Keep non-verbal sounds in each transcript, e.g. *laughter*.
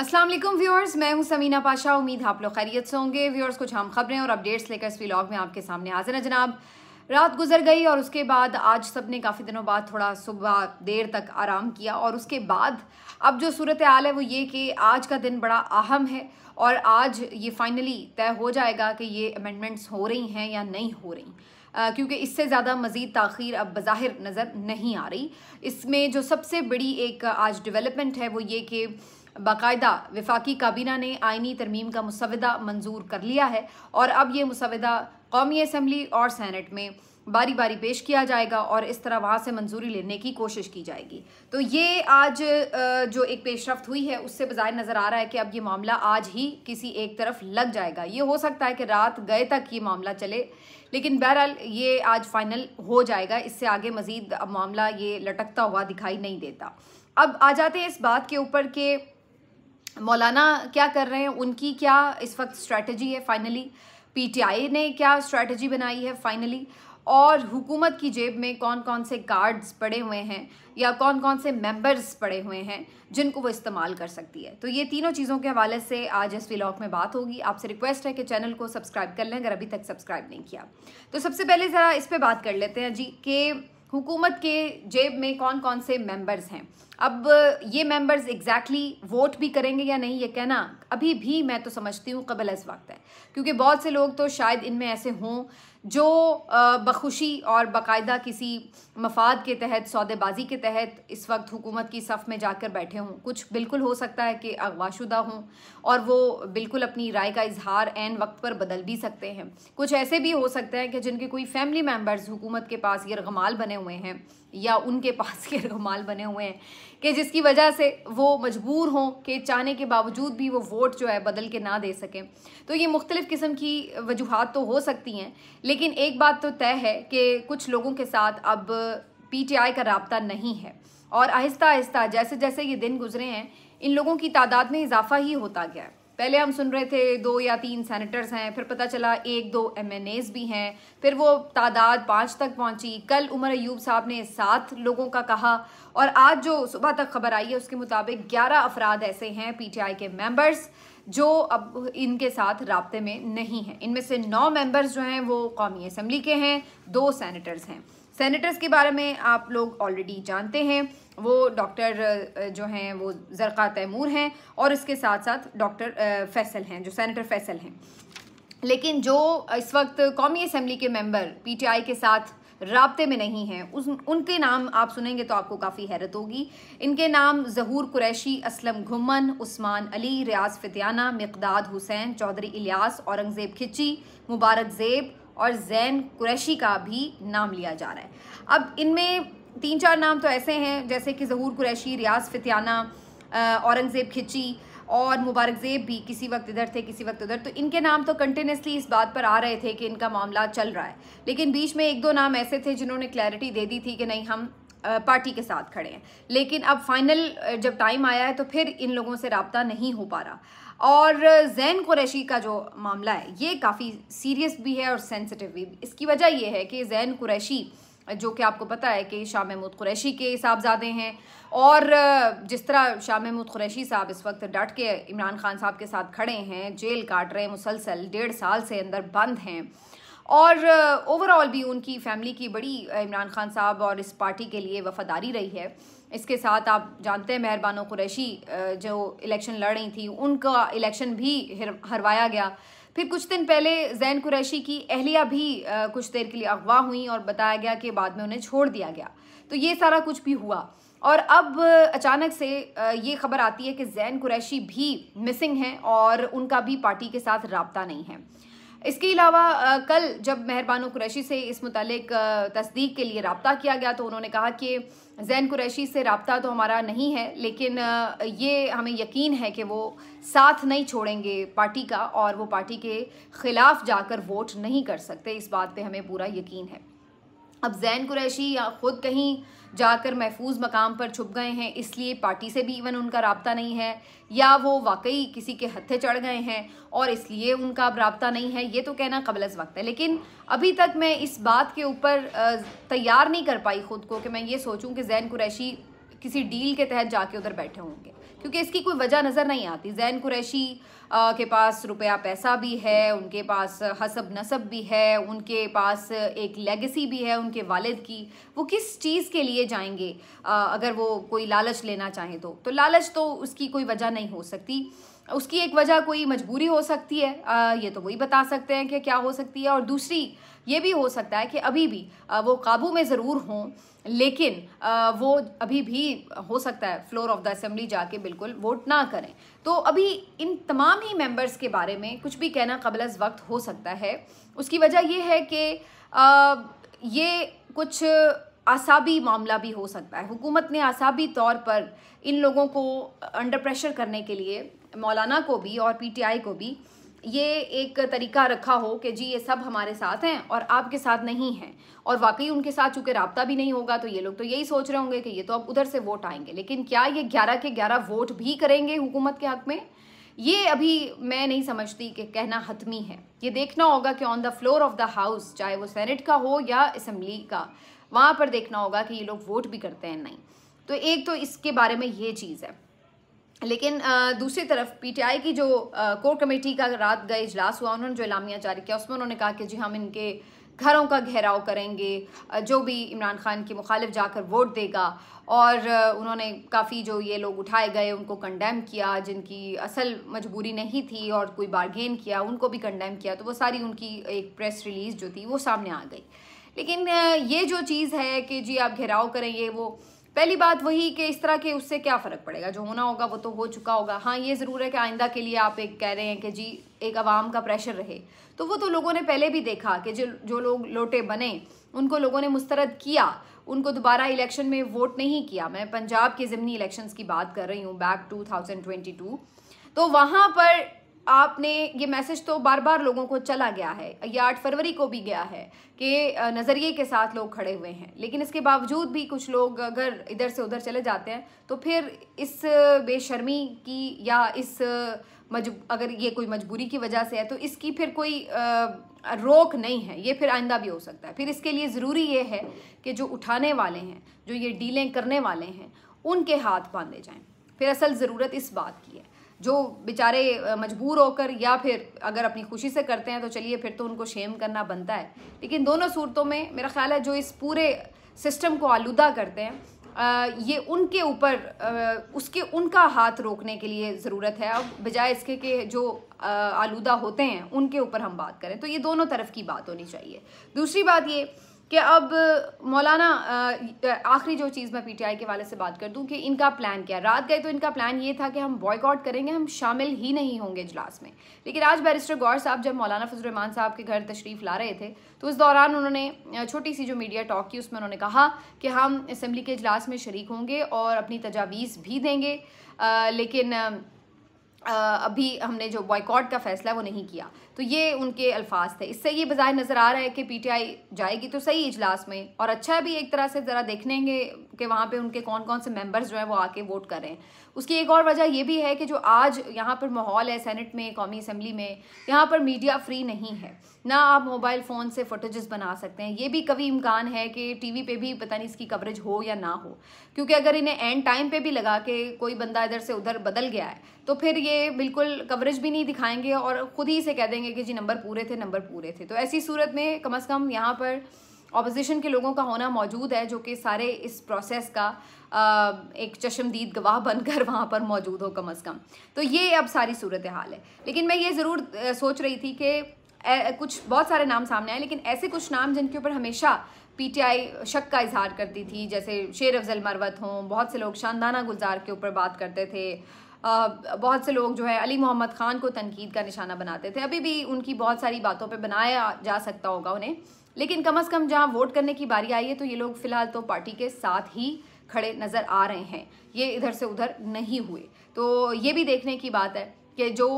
Aslam viewers मैं हूं समीना पाशा उम्मीद आप लोग खैरियत से होंगे व्यूअर्स कुछ हम खबरें और अपडेट्स लेकर इस व्लॉग में आपके सामने हाजिर हैं जनाब रात गुजर गई और उसके बाद आज सब ने काफ़ी दिनों बाद थोड़ा सुबह देर तक आराम किया और उसके बाद अब जो सूरत हाल है वो ये कि आज का दिन बड़ा अहम है और आज ये फाइनली तय हो जाएगा कि ये अमेंडमेंट्स हो रही हैं या नहीं हो रही क्योंकि इससे ज़्यादा मज़ीद तखीर अब बाहिर नज़र नहीं आ रही इसमें जो सबसे बड़ी एक आज डेवलपमेंट है वो ये कि बाकायदा वफाकी काबीना ने आइनी तरमीम का मुसविदा मंजूर कर लिया है और अब ये मुसवदा कौमी असम्बली और सैनट में बारी बारी पेश किया जाएगा और इस तरह वहाँ से मंजूरी लेने की कोशिश की जाएगी तो ये आज जो एक पेशरफ हुई है उससे बज़ाहिर नज़र आ रहा है कि अब ये मामला आज ही किसी एक तरफ लग जाएगा ये हो सकता है कि रात गए तक ये मामला चले लेकिन बहरहाल ये आज फाइनल हो जाएगा इससे आगे मज़ीद मामला ये लटकता हुआ दिखाई नहीं देता अब आ जाते हैं इस बात के ऊपर कि मौलाना क्या कर रहे हैं उनकी क्या इस वक्त स्ट्रैटेजी है फाइनली पीटीआई ने क्या स्ट्रैटेजी बनाई है फाइनली और हुकूमत की जेब में कौन कौन से कार्ड्स पड़े हुए हैं या कौन कौन से मेंबर्स पड़े हुए हैं जिनको वो इस्तेमाल कर सकती है तो ये तीनों चीज़ों के हवाले से आज इस व्लॉग में बात होगी आपसे रिक्वेस्ट है कि चैनल को सब्सक्राइब कर लें अगर अभी तक सब्सक्राइब नहीं किया तो सबसे पहले ज़रा इस पर बात कर लेते हैं जी कि हुकूमत के जेब में कौन कौन से मेंबर्स हैं अब ये मेंबर्स एग्जैक्टली exactly वोट भी करेंगे या नहीं ये कहना अभी भी मैं तो समझती हूँ कबल इस वक्त है क्योंकि बहुत से लोग तो शायद इनमें ऐसे हों जो बखुशी और बाकायदा किसी मफाद के तहत सौदेबाजी के तहत इस वक्त हुकूमत की सफ़ में जाकर बैठे हों कुछ बिल्कुल हो सकता है कि अगवाशुदा हों और वो बिल्कुल अपनी राय का इजहार एन वक्त पर बदल भी सकते हैं कुछ ऐसे भी हो सकते हैं कि जिनके कोई फैमिली मेम्बर्स हुकूमत के पास यरगमाल बने हुए हैं या उनके पास के रुमाल बने हुए हैं कि जिसकी वजह से वो मजबूर हों कि चाहने के बावजूद भी वो वोट जो है बदल के ना दे सकें तो ये मुख्तलिफ़ किस्म की वजूहत तो हो सकती हैं लेकिन एक बात तो तय है कि कुछ लोगों के साथ अब पी टी आई का रबता नहीं है और आहिस्ता आहिस्ता जैसे जैसे ये दिन गुजरे हैं इन लोगों की तादाद में इजाफा ही होता गया है पहले हम सुन रहे थे दो या तीन सेनेटर्स हैं फिर पता चला एक दो एम भी हैं फिर वो तादाद पाँच तक पहुंची कल उमर अयूब साहब ने सात लोगों का कहा और आज जो सुबह तक खबर आई है उसके मुताबिक ग्यारह अफराद ऐसे हैं पीटीआई के मेम्बर्स जो अब इनके साथ रबते में नहीं हैं इनमें से नौ मेंबर्स जो हैं वो कौमी असम्बली के हैं दो सैनिटर्स हैं सैनिटर्स के बारे में आप लोग ऑलरेडी जानते हैं वो डॉक्टर जो हैं वो जरका तैमूर हैं और इसके साथ साथ डॉक्टर फैसल हैं जो सैनिटर फैसल हैं लेकिन जो इस वक्त कौमी असम्बली के मेंबर पीटीआई के साथ रबते में नहीं हैं उस उनके नाम आप सुनेंगे तो आपको काफ़ी हैरत होगी इनके नाम जहूर कुरैशी असलम घुमन उस्मान अली रियाज फितियाना मकदाद हुसैन चौधरी इलियास औरंगज़ेब खिची मुबारक ज़ेब और जैन कुरैशी का भी नाम लिया जा रहा है अब इनमें तीन चार नाम तो ऐसे हैं जैसे कि जहूर कुरैशी रियाज फितियाना औरंगज़ेब खिची और मुबारक जेब भी किसी वक्त इधर थे किसी वक्त उधर तो इनके नाम तो कंटिन्यूसली इस बात पर आ रहे थे कि इनका मामला चल रहा है लेकिन बीच में एक दो नाम ऐसे थे जिन्होंने क्लैरिटी दे दी थी कि नहीं हम पार्टी के साथ खड़े हैं लेकिन अब फाइनल जब टाइम आया है तो फिर इन लोगों से रबता नहीं हो पा रहा और जैन कुरैशी का जो मामला है ये काफ़ी सीरियस भी है और सेंसिटिव भी इसकी वजह यह है कि जैन कुरैशी जो कि आपको पता है कि शाह महमूद कुरैशी के साहबजादे हैं और जिस तरह शाह महमूद कुरैशी साहब इस वक्त डट के इमरान खान साहब के साथ खड़े हैं जेल काट रहे हैं मुसलसल डेढ़ साल से अंदर बंद हैं और ओवरऑल भी उनकी फैमिली की बड़ी इमरान खान साहब और इस पार्टी के लिए वफादारी रही है इसके साथ आप जानते हैं मेहरबानों कुरैशी जो इलेक्शन लड़ रही थी उनका इलेक्शन भी हरवाया गया फिर कुछ दिन पहले जैन कुरैशी की अहलिया भी आ, कुछ देर के लिए अगवा हुई और बताया गया कि बाद में उन्हें छोड़ दिया गया तो ये सारा कुछ भी हुआ और अब अचानक से ये खबर आती है कि जैन कुरैशी भी मिसिंग हैं और उनका भी पार्टी के साथ रबता नहीं है इसके अलावा कल जब मेहरबानो कुरैशी से इस मुतलक तस्दीक के लिए रबता किया गया तो उन्होंने कहा कि जैन कुरैशी से रबता तो हमारा नहीं है लेकिन ये हमें यकीन है कि वो साथ नहीं छोड़ेंगे पार्टी का और वो पार्टी के ख़िलाफ़ जाकर वोट नहीं कर सकते इस बात पे हमें पूरा यकीन है अब जैन कुरैशी या ख़ुद कहीं जाकर महफूज मकाम पर छुप गए हैं इसलिए पार्टी से भी इवन उनका रबता नहीं है या वो वाकई किसी के हत्थे चढ़ गए हैं और इसलिए उनका अब रबता नहीं है ये तो कहना कबल वक्त है लेकिन अभी तक मैं इस बात के ऊपर तैयार नहीं कर पाई ख़ुद को कि मैं ये सोचूं कि जैन कुरैशी किसी डील के तहत जाके उधर बैठे होंगे क्योंकि इसकी कोई वजह नज़र नहीं आती जैन कुरैशी के पास रुपया पैसा भी है उनके पास हसब नसब भी है उनके पास एक लेगेसी भी है उनके वालिद की वो किस चीज़ के लिए जाएंगे अगर वो कोई लालच लेना चाहें तो, तो लालच तो उसकी कोई वजह नहीं हो सकती उसकी एक वजह कोई मजबूरी हो सकती है आ, ये तो वही बता सकते हैं कि क्या हो सकती है और दूसरी ये भी हो सकता है कि अभी भी आ, वो काबू में ज़रूर हों लेकिन आ, वो अभी भी हो सकता है फ्लोर ऑफ द असेंबली जाके बिल्कुल वोट ना करें तो अभी इन तमाम ही मेंबर्स के बारे में कुछ भी कहना कबल वक्त हो सकता है उसकी वजह यह है कि ये कुछ आसाबी मामला भी हो सकता है हुकूमत ने आसाबी तौर पर इन लोगों को अंडर प्रेशर करने के लिए मौलाना को भी और पीटीआई को भी ये एक तरीका रखा हो कि जी ये सब हमारे साथ हैं और आपके साथ नहीं हैं और वाकई उनके साथ चूँकि रबता भी नहीं होगा तो ये लोग तो यही सोच रहे होंगे कि ये तो अब उधर से वोट आएंगे लेकिन क्या ये ग्यारह के ग्यारह वोट भी करेंगे हुकूमत के हक में ये अभी मैं नहीं समझती कि कहना हतमी है ये देखना होगा कि on the floor of the house चाहे वो सेनेट का हो या असम्बली का वहाँ पर देखना होगा कि ये लोग वोट भी करते हैं नहीं तो एक तो इसके बारे में ये चीज़ है लेकिन दूसरी तरफ पीटीआई की जो कोर कमेटी का रात गए इजलास हुआ उन्होंने जो इलामिया जारी किया उसमें उन्होंने कहा कि जी हम इनके घरों का घेराव करेंगे जो भी इमरान खान के मुखालिफ जाकर वोट देगा और उन्होंने काफ़ी जो ये लोग उठाए गए उनको कंडेम किया जिनकी असल मजबूरी नहीं थी और कोई बारगेन किया उनको भी कंडेम किया तो वो सारी उनकी एक प्रेस रिलीज़ जो थी वो सामने आ गई लेकिन ये जो चीज़ है कि जी आप घेराव करें ये वो पहली बात वही कि इस तरह के उससे क्या फ़र्क पड़ेगा जो होना होगा वो तो हो चुका होगा हाँ ये ज़रूर है कि आइंदा के लिए आप एक कह रहे हैं कि जी एक आवाम का प्रेशर रहे तो वो तो लोगों ने पहले भी देखा कि जो जो लोग लोटे बने उनको लोगों ने मुस्तरद किया उनको दोबारा इलेक्शन में वोट नहीं किया मैं पंजाब के ज़मनी इलेक्शंस की बात कर रही हूँ back two thousand twenty two तो वहाँ पर आपने ये मैसेज तो बार बार लोगों को चला गया है या आठ फरवरी को भी गया है कि नज़रिए के साथ लोग खड़े हुए हैं लेकिन इसके बावजूद भी कुछ लोग अगर इधर से उधर चले जाते हैं तो फिर इस बेशर्मी की या इस मजब अगर ये कोई मजबूरी की वजह से है तो इसकी फिर कोई रोक नहीं है ये फिर आइंदा भी हो सकता है फिर इसके लिए ज़रूरी ये है कि जो उठाने वाले हैं जो ये डीलें करने वाले हैं उनके हाथ बांधे जाएँ फिर असल ज़रूरत इस बात की है जो बेचारे मजबूर होकर या फिर अगर अपनी खुशी से करते हैं तो चलिए फिर तो उनको शेम करना बनता है लेकिन दोनों सूरतों में मेरा ख्याल है जो इस पूरे सिस्टम को आलूदा करते हैं ये उनके ऊपर उसके उनका हाथ रोकने के लिए ज़रूरत है अब बजाय इसके कि जो आलूदा होते हैं उनके ऊपर हम बात करें तो ये दोनों तरफ की बात होनी चाहिए दूसरी बात ये कि अब मौलाना आखिरी जो चीज़ मैं पीटीआई के वाले से बात कर दूं कि इनका प्लान क्या रात गए तो इनका प्लान ये था कि हम बॉयकॉट करेंगे हम शामिल ही नहीं होंगे इजलास में लेकिन आज बैरिस्टर गौर साहब जब मौलाना फजलरहमान साहब के घर तशरीफ़ ला रहे थे तो उस दौरान उन्होंने छोटी सी जो मीडिया टॉक की उसमें उन्होंने कहा कि हम इसम्बली के अजलास में शरीक होंगे और अपनी तजावीज़ भी देंगे आ, लेकिन आ, अभी हमने जो बॉयकॉट का फ़ैसला वो नहीं किया तो ये उनके अल्फाज थे इससे ये बज़ाहिर नज़र आ रहा है कि पीटीआई जाएगी तो सही इजलास में और अच्छा भी एक तरह से ज़रा देखने कि वहाँ पे उनके कौन कौन से मेंबर्स जो हैं वो आके वोट करें उसकी एक और वजह ये भी है कि जो आज यहाँ पर माहौल है सेनेट में कौमी असम्बली में यहाँ पर मीडिया फ्री नहीं है ना आप मोबाइल फ़ोन से फोटेज़ बना सकते हैं ये भी कभी इम्कान है कि टीवी पे भी पता नहीं इसकी कवरेज हो या ना हो क्योंकि अगर इन्हें एंड टाइम पे भी लगा के कोई बंदा इधर से उधर बदल गया है तो फिर ये बिल्कुल कवरेज भी नहीं दिखाएंगे और ख़ुद ही से कह देंगे देंगे कि जी नंबर पूरे थे नंबर पूरे थे तो ऐसी सूरत में कम अज़ कम यहाँ पर अपोजिशन के लोगों का होना मौजूद है जो कि सारे इस प्रोसेस का एक चश्मदीद गवाह बनकर वहाँ पर मौजूद हो कम अज़ कम तो ये अब सारी सूरत हाल है लेकिन मैं ये ज़रूर सोच रही थी कि कुछ बहुत सारे नाम सामने आए लेकिन ऐसे कुछ नाम जिनके ऊपर हमेशा पीटीआई शक का इजहार करती थी जैसे शेर अफजल मरवत हों बहुत से लोग शानदाना गुलजार के ऊपर बात करते थे बहुत से लोग जो है अली मोहम्मद ख़ान को तनकीद का निशाना बनाते थे अभी भी उनकी बहुत सारी बातों पर बनाया जा सकता होगा उन्हें लेकिन कम अज़ कम जहाँ वोट करने की बारी आई है तो ये लोग फ़िलहाल तो पार्टी के साथ ही खड़े नज़र आ रहे हैं ये इधर से उधर नहीं हुए तो ये भी देखने की बात है कि जो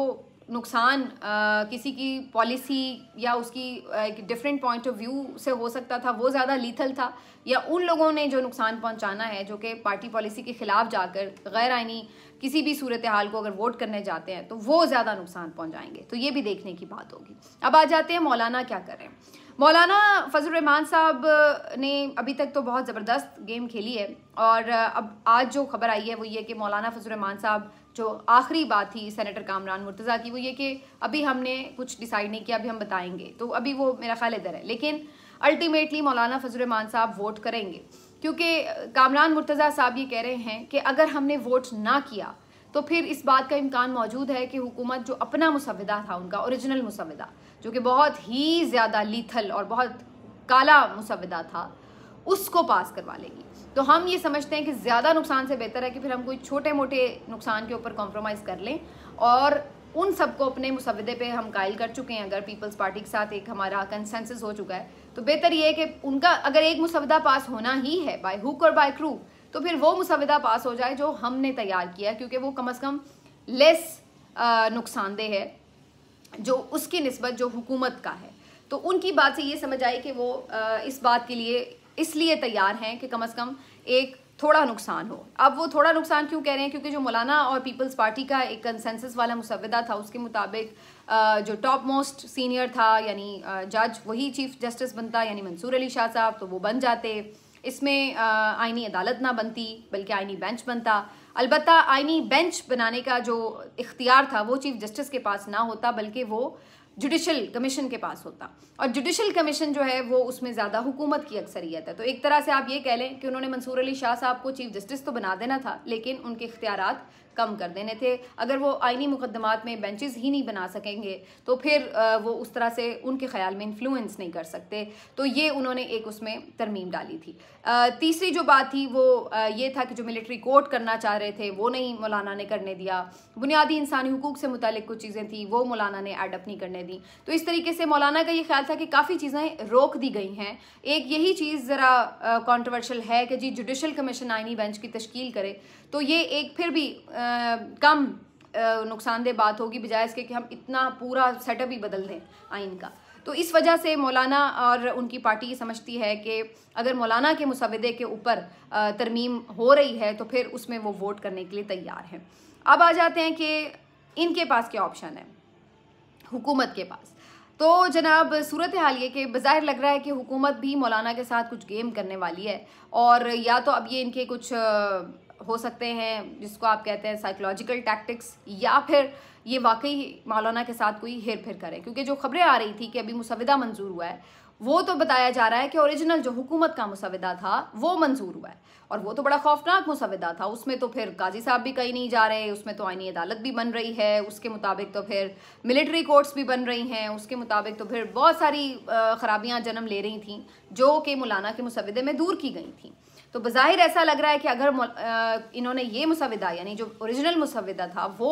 नुकसान आ, किसी की पॉलिसी या उसकी एक डिफरेंट पॉइंट ऑफ व्यू से हो सकता था वो ज़्यादा लीथल था या उन लोगों ने जो नुकसान पहुंचाना है जो कि पार्टी पॉलिसी के ख़िलाफ़ जाकर गैर आइनी किसी भी सूरत हाल को अगर वोट करने जाते हैं तो वो ज़्यादा नुकसान पहुंचाएंगे तो ये भी देखने की बात होगी अब आ जाते हैं मौलाना क्या कर रहे हैं मौलाना साहब ने अभी तक तो बहुत ज़बरदस्त गेम खेली है और अब आज जो खबर आई है वो ये कि मौलाना फजल रहमान साहब जो आखिरी बात थी सेनेटर कामरान मुर्तज़ा की वो ये कि अभी हमने कुछ डिसाइड नहीं किया अभी हम बताएंगे तो अभी वो मेरा ख्याल इधर है लेकिन अल्टीमेटली मौलाना रमान साहब वोट करेंगे क्योंकि कामरान मुर्तज़ा साहब ये कह रहे हैं कि अगर हमने वोट ना किया तो फिर इस बात का इम्कान मौजूद है कि हुकूमत जो अपना मुसविदा था उनका औरिजिनल मुसविदा जो कि बहुत ही ज़्यादा लीथल और बहुत काला मुसविदा था उसको पास करवा लेगी तो हम ये समझते हैं कि ज़्यादा नुकसान से बेहतर है कि फिर हम कोई छोटे मोटे नुकसान के ऊपर कॉम्प्रोमाइज़ कर लें और उन सबको अपने मुसवदे पे हम कायल कर चुके हैं अगर पीपल्स पार्टी के साथ एक हमारा कंसेंसस हो चुका है तो बेहतर ये है कि उनका अगर एक मुसवदा पास होना ही है बाय हुक और बाय क्रू तो फिर वो मुसवदा पास हो जाए जो हमने तैयार किया क्योंकि वो कम अज़ कम लेस नुकसानदेह है जो उसकी नस्बत जो हुकूमत का है तो उनकी बात से ये समझ आई कि वो आ, इस बात के लिए इसलिए तैयार हैं कि कम अज़ कम एक थोड़ा नुकसान हो अब वो थोड़ा नुकसान क्यों कह रहे हैं क्योंकि जो मौलाना और पीपल्स पार्टी का एक कंसेंसस वाला मुसविदा था उसके मुताबिक जो टॉप मोस्ट सीनियर था यानी जज वही चीफ जस्टिस बनता यानी मंसूर अली शाह साहब तो वो बन जाते इसमें आइनी अदालत ना बनती बल्कि आइनी बेंच बनता अलबत्त आइनी बेंच बनाने का जो इख्तियार था वो चीफ जस्टिस के पास ना होता बल्कि वो जुडिशल कमीशन के पास होता और जुडिशल कमीशन जो है वो उसमें ज़्यादा हुकूमत की अक्सरियत है तो एक तरह से आप ये कह लें कि उन्होंने मंसूर अली शाह साहब को चीफ जस्टिस तो बना देना था लेकिन उनके इख्तियार कम कर देने थे अगर वो आइनी मुकदमात में बेंचेस ही नहीं बना सकेंगे तो फिर वो उस तरह से उनके ख्याल में इन्फ्लुएंस नहीं कर सकते तो ये उन्होंने एक उसमें तरमीम डाली थी तीसरी जो बात थी वो ये था कि जो मिलिट्री कोर्ट करना चाह रहे थे वो नहीं मौलाना ने करने दिया बुनियादी इंसानी हकूक से मुतल कुछ चीज़ें थी वो मौलाना ने एडअप नहीं करने दी तो इस तरीके से मौलाना का ये ख्याल था कि काफ़ी चीज़ें रोक दी गई हैं एक यही चीज़ ज़रा कॉन्ट्रोवर्शल है कि जी जुडिशल कमीशन आइनी बेंच की तश्ील करे तो ये एक फिर भी आ, कम नुकसानदेह बात होगी बजाय इसके कि हम इतना पूरा सेटअप ही बदल दें आइन का तो इस वजह से मौलाना और उनकी पार्टी समझती है कि अगर मौलाना के मुसवदे के ऊपर तरमीम हो रही है तो फिर उसमें वो वोट करने के लिए तैयार हैं अब आ जाते हैं कि इनके पास क्या ऑप्शन है हुकूमत के पास तो जनाब सूरत हाल ये कि बाहर लग रहा है कि हुकूमत भी मौलाना के साथ कुछ गेम करने वाली है और या तो अब ये इनके कुछ हो सकते हैं जिसको आप कहते हैं साइकोलॉजिकल टैक्टिक्स या फिर ये वाकई मौलाना के साथ कोई हेर फेर करें क्योंकि जो खबरें आ रही थी कि अभी मुसविदा मंजूर हुआ है वो तो बताया जा रहा है कि ओरिजिनल जो हुकूमत का मुसविदा था वो मंजूर हुआ है और वो तो बड़ा खौफनाक मुसविदा था उसमें तो फिर काजी साहब भी कहीं नहीं जा रहे उसमें तो आइनी अदालत भी बन रही है उसके मुताबिक तो फिर मिलिट्री कोर्ट्स भी बन रही हैं उसके मुताबिक तो फिर बहुत सारी ख़राबियाँ जन्म ले रही थी जो कि मौलाना के मुसविदे में दूर की गई थी तो बाहिर ऐसा लग रहा है कि अगर इन्होंने ये मुसविदा यानी जो ओरिजिनल मुसविदा था वो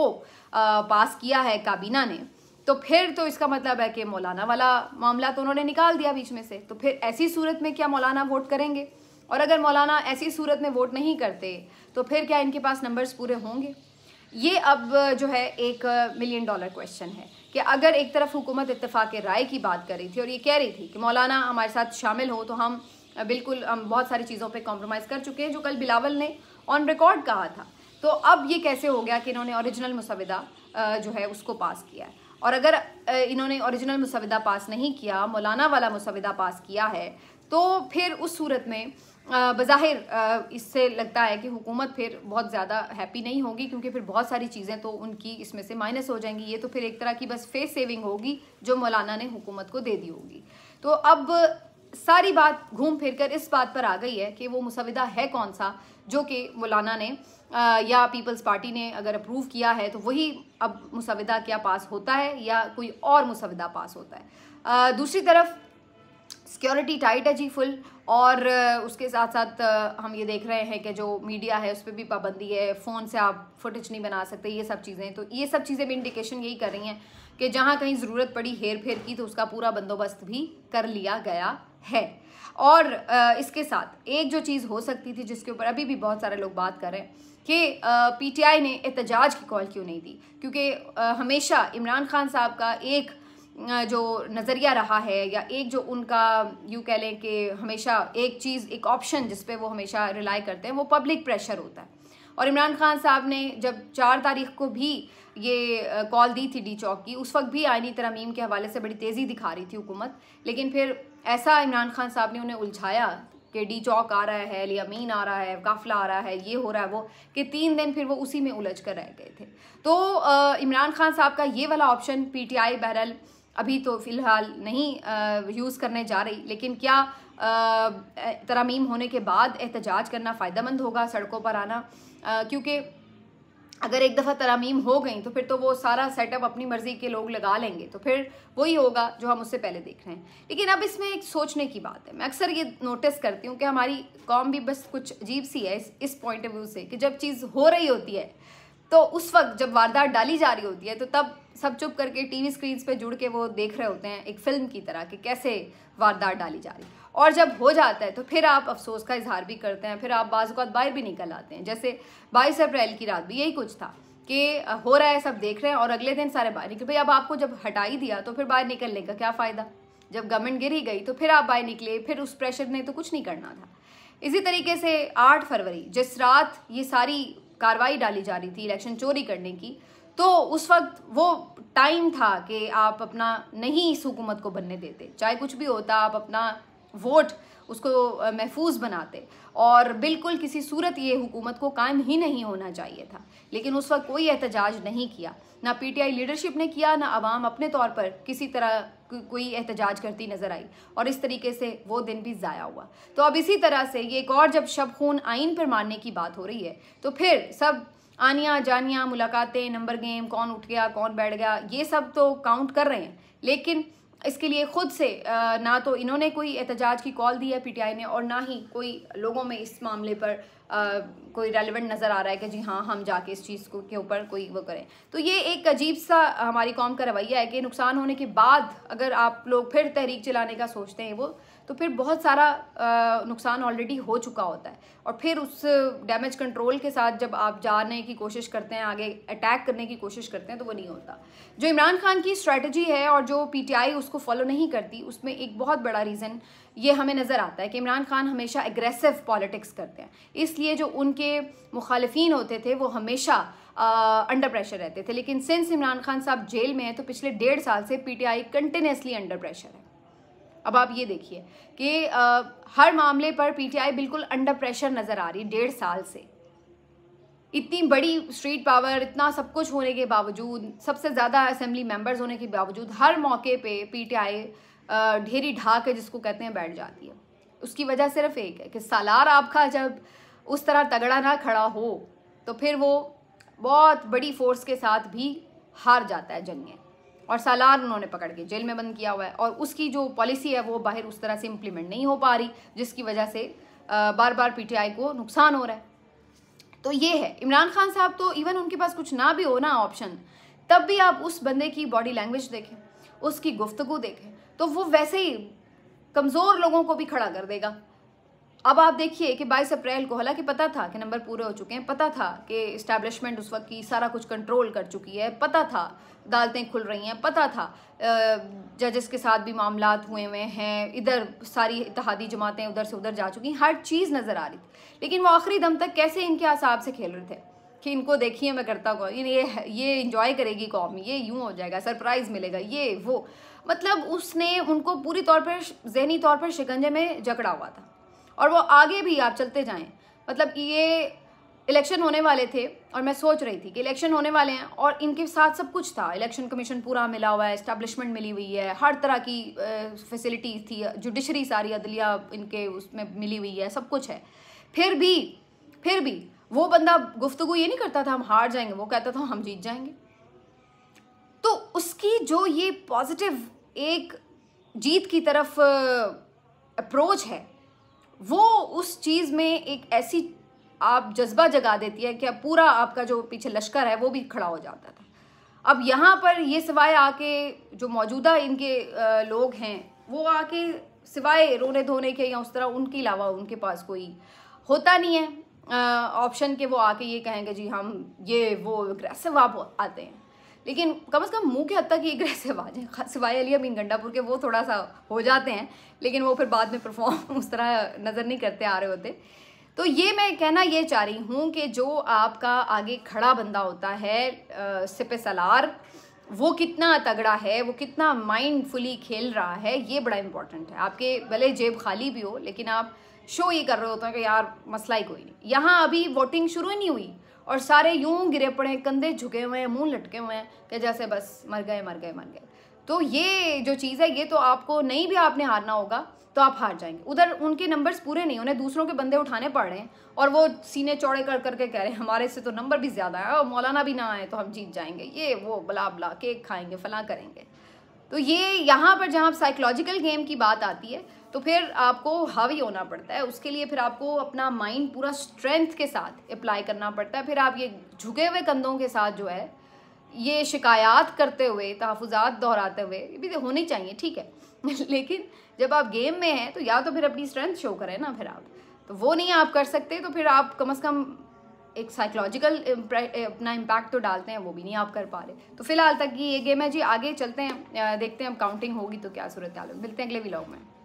पास किया है काबीना ने तो फिर तो इसका मतलब है कि मौलाना वाला मामला तो उन्होंने निकाल दिया बीच में से तो फिर ऐसी सूरत में क्या मौलाना वोट करेंगे और अगर मौलाना ऐसी सूरत में वोट नहीं करते तो फिर क्या इनके पास नंबर्स पूरे होंगे ये अब जो है एक मिलियन डॉलर क्वेश्चन है कि अगर एक तरफ हुकूमत इतफाक़ राय की बात कर रही थी और ये कह रही थी कि मौलाना हमारे साथ शामिल हो तो हम बिल्कुल हम बहुत सारी चीज़ों पे कॉम्प्रोमाइज़ कर चुके हैं जो कल बिलावल ने ऑन रिकॉर्ड कहा था तो अब ये कैसे हो गया कि इन्होंने ओरिजिनल मुसविदा जो है उसको पास किया है और अगर इन्होंने ओरिजिनल मुसविदा पास नहीं किया मौलाना वाला मुसविदा पास किया है तो फिर उस सूरत में बज़ाहिर इससे लगता है कि हुकूमत फिर बहुत ज़्यादा हैप्पी नहीं होगी क्योंकि फिर बहुत सारी चीज़ें तो उनकी इसमें से माइनस हो जाएंगी ये तो फिर एक तरह की बस फेस सेविंग होगी जो मौलाना ने हुकूमत को दे दी होगी तो अब सारी बात घूम फिर कर इस बात पर आ गई है कि वो मुसविदा है कौन सा जो कि मौलाना ने आ, या पीपल्स पार्टी ने अगर अप्रूव किया है तो वही अब मुसविदा क्या पास होता है या कोई और मुसविदा पास होता है आ, दूसरी तरफ सिक्योरिटी टाइट है जी फुल और उसके साथ साथ हम ये देख रहे हैं कि जो मीडिया है उस पर भी पाबंदी है फ़ोन से आप फुटेज नहीं बना सकते ये सब चीज़ें तो ये सब चीज़ें भी इंडिकेशन यही कर रही हैं कि जहाँ कहीं ज़रूरत पड़ी हेर फेर की तो उसका पूरा बंदोबस्त भी कर लिया गया है और इसके साथ एक जो चीज़ हो सकती थी जिसके ऊपर अभी भी बहुत सारे लोग बात कर रहे हैं कि पीटीआई ने एहतजाज की कॉल क्यों नहीं दी क्योंकि हमेशा इमरान खान साहब का एक जो नज़रिया रहा है या एक जो उनका यूँ कह लें कि हमेशा एक चीज़ एक ऑप्शन जिस पे वो हमेशा रिलाई करते हैं वो पब्लिक प्रेशर होता है और इमरान खान साहब ने जब चार तारीख को भी ये कॉल दी थी डी चौक की उस वक्त भी आइनी तरमीम के हवाले से बड़ी तेज़ी दिखा रही थी हुकूमत लेकिन फिर ऐसा इमरान खान साहब ने उन्हें उलझाया कि डी चौक आ रहा है लियामीन आ रहा है काफिला आ रहा है ये हो रहा है वो कि तीन दिन फिर वो उसी में उलझ कर रह गए थे तो इमरान खान साहब का ये वाला ऑप्शन पी टी आई बहरल अभी तो फ़िलहाल नहीं यूज़ करने जा रही लेकिन क्या तरमीम होने के बाद एहतजाज करना फ़ायदा मंद होगा सड़कों पर आना क्योंकि अगर एक दफ़ा तरामीम हो गई तो फिर तो वो सारा सेटअप अपनी मर्ज़ी के लोग लगा लेंगे तो फिर वही होगा जो हम उससे पहले देख रहे हैं लेकिन अब इसमें एक सोचने की बात है मैं अक्सर ये नोटिस करती हूँ कि हमारी कॉम भी बस कुछ अजीब सी है इस इस पॉइंट ऑफ व्यू से कि जब चीज़ हो रही होती है तो उस वक्त जब वारदात डाली जा रही होती है तो तब सब चुप करके टी वी स्क्रीन पर जुड़ के वो देख रहे होते हैं एक फिल्म की तरह कि कैसे वारदात डाली जा रही है और जब हो जाता है तो फिर आप अफसोस का इजहार भी करते हैं फिर आप बाज़ात बाहर भी निकल आते हैं जैसे बाईस अप्रैल की रात भी यही कुछ था कि हो रहा है सब देख रहे हैं और अगले दिन सारे बाहर निकले भाई अब आपको जब हटा ही दिया तो फिर बाहर निकलने का क्या फ़ायदा जब गवर्नमेंट गिर ही गई तो फिर आप बाहर निकले फिर उस प्रेशर ने तो कुछ नहीं करना था इसी तरीके से आठ फरवरी जिस रात ये सारी कार्रवाई डाली जा रही थी इलेक्शन चोरी करने की तो उस वक्त वो टाइम था कि आप अपना नहीं इस हुकूमत को बनने देते चाहे कुछ भी होता आप अपना वोट उसको महफूज बनाते और बिल्कुल किसी सूरत ये हुकूमत को कायम ही नहीं होना चाहिए था लेकिन उस वक्त कोई एहतजाज नहीं किया ना पीटीआई लीडरशिप ने किया ना आवाम अपने तौर पर किसी तरह कोई एहतजाज करती नज़र आई और इस तरीके से वो दिन भी ज़ाया हुआ तो अब इसी तरह से ये एक और जब शब खून आइन पर मारने की बात हो रही है तो फिर सब आनिया जानिया मुलाकातें नंबर गेम कौन उठ गया कौन बैठ गया ये सब तो काउंट कर रहे हैं लेकिन इसके लिए खुद से ना तो इन्होंने कोई एहतजाज की कॉल दी है पीटीआई ने और ना ही कोई लोगों में इस मामले पर आ, कोई रेलिवेंट नज़र आ रहा है कि जी हाँ हम जाके इस चीज़ को के ऊपर कोई वो करें तो ये एक अजीब सा हमारी कौम का रवैया है कि नुकसान होने के बाद अगर आप लोग फिर तहरीक चलाने का सोचते हैं वो तो फिर बहुत सारा नुकसान ऑलरेडी हो चुका होता है और फिर उस डैमेज कंट्रोल के साथ जब आप जाने की कोशिश करते हैं आगे अटैक करने की कोशिश करते हैं तो वो नहीं होता जो इमरान खान की स्ट्रैटेजी है और जो पीटीआई उसको फॉलो नहीं करती उसमें एक बहुत बड़ा रीज़न ये हमें नज़र आता है कि इमरान खान हमेशा एग्रेसिव पॉलिटिक्स करते हैं इसलिए जो उनके मुखालफी होते थे वो हमेशा अंडर प्रेशर रहते थे लेकिन सिंस इमरान खान साहब जेल में हैं तो पिछले डेढ़ साल से पीटीआई कंटिन्यूसली अंडर प्रेशर है अब आप ये देखिए कि हर मामले पर पीटीआई बिल्कुल अंडर प्रेशर नज़र आ रही है डेढ़ साल से इतनी बड़ी स्ट्रीट पावर इतना सब कुछ होने के बावजूद सबसे ज़्यादा असेंबली मेंबर्स होने के बावजूद हर मौके पे पीटीआई ढेरी ढा के जिसको कहते हैं बैठ जाती है उसकी वजह सिर्फ एक है कि सालार आपका जब उस तरह तगड़ा ना खड़ा हो तो फिर वो बहुत बड़ी फोर्स के साथ भी हार जाता है जंगें और सालार उन्होंने पकड़ के जेल में बंद किया हुआ है और उसकी जो पॉलिसी है वो बाहर उस तरह से इम्प्लीमेंट नहीं हो पा रही जिसकी वजह से बार बार पीटीआई को नुकसान हो रहा है तो ये है इमरान खान साहब तो इवन उनके पास कुछ ना भी हो ना ऑप्शन तब भी आप उस बंदे की बॉडी लैंग्वेज देखें उसकी गुफ्तगु देखें तो वो वैसे ही कमज़ोर लोगों को भी खड़ा कर देगा अब आप देखिए कि 22 अप्रैल को हालांकि पता था कि नंबर पूरे हो चुके हैं पता था कि इस्टेब्लिशमेंट उस वक्त की सारा कुछ कंट्रोल कर चुकी है पता था अदालतें खुल रही हैं पता था जजेस के साथ भी मामला हुए हुए हैं इधर सारी इतिहादी जमातें उधर से उधर जा चुकी हैं हर चीज़ नज़र आ रही थी लेकिन वो आखिरी दम तक कैसे इनके आसाब से खेल रहे थे कि इनको देखिए मैं करता कौन ये ये इंजॉय करेगी कौम ये यूँ हो जाएगा सरप्राइज़ मिलेगा ये वो मतलब उसने उनको पूरी तौर पर जहनी तौर पर शिकंजे में जकड़ा हुआ था और वो आगे भी आप चलते जाएँ मतलब ये इलेक्शन होने वाले थे और मैं सोच रही थी कि इलेक्शन होने वाले हैं और इनके साथ सब कुछ था इलेक्शन कमीशन पूरा मिला हुआ है इस्टेब्लिशमेंट मिली हुई है हर तरह की फैसिलिटीज थी जुडिशरी सारी अदलिया इनके उसमें मिली हुई है सब कुछ है फिर भी फिर भी वो बंदा गुफ्तु ये नहीं करता था हम हार जाएंगे वो कहता था हम जीत जाएंगे तो उसकी जो ये पॉजिटिव एक जीत की तरफ अप्रोच है वो उस चीज़ में एक ऐसी आप जज्बा जगा देती है कि पूरा आपका जो पीछे लश्कर है वो भी खड़ा हो जाता था अब यहाँ पर ये सिवाय आके जो मौजूदा इनके लोग हैं वो आके सिवाय रोने धोने के या उस तरह उनके अलावा उनके पास कोई होता नहीं है ऑप्शन के वो आके ये कहेंगे जी हम ये वो अग्रेसिव आप आते हैं लेकिन कम अज़ कम मुँह के हद तक ये अग्रेसिव आ है सिवाय अली अमीन गंडापुर के वो थोड़ा सा हो जाते हैं लेकिन वो फिर बाद में परफॉर्म *laughs* उस तरह नज़र नहीं करते आ रहे होते तो ये मैं कहना ये चाह रही हूँ कि जो आपका आगे खड़ा बंदा होता है सिप सलार वो कितना तगड़ा है वो कितना माइंडफुली खेल रहा है ये बड़ा इंपॉर्टेंट है आपके भले जेब खाली भी हो लेकिन आप शो ये कर रहे होते हैं कि यार मसला ही कोई नहीं यहाँ अभी वोटिंग शुरू ही नहीं हुई और सारे यूं गिरे पड़े कंधे झुके हुए हैं मुंह लटके हुए हैं कि जैसे बस मर गए मर गए मर गए तो ये जो चीज़ है ये तो आपको नहीं भी आपने हारना होगा तो आप हार जाएंगे उधर उनके नंबर्स पूरे नहीं उन्हें दूसरों के बंदे उठाने पड़ रहे हैं और वो सीने चौड़े कर करके कह रहे हैं हमारे से तो नंबर भी ज़्यादा है और मौलाना भी ना आए तो हम जीत जाएंगे ये वो बला बला केक खाएंगे फला करेंगे तो ये यहाँ पर जहाँ साइकोलॉजिकल गेम की बात आती है तो फिर आपको हावी होना पड़ता है उसके लिए फिर आपको अपना माइंड पूरा स्ट्रेंथ के साथ अप्लाई करना पड़ता है फिर आप ये झुके हुए कंधों के साथ जो है ये शिकायत करते हुए तहफात दोहराते हुए ये भी तो होनी चाहिए ठीक है *laughs* लेकिन जब आप गेम में हैं तो या तो फिर अपनी स्ट्रेंथ शो करें ना फिर आप तो वो नहीं आप कर सकते तो फिर आप कम अज़ कम एक साइकोलॉजिकल अपना इम्पैक्ट तो डालते हैं वो भी नहीं आप कर पा रहे तो फिलहाल तक ये गेम है जी आगे चलते हैं देखते हैं अब काउंटिंग होगी तो क्या सूरत हाल मिलते हैं अगले व्लॉग में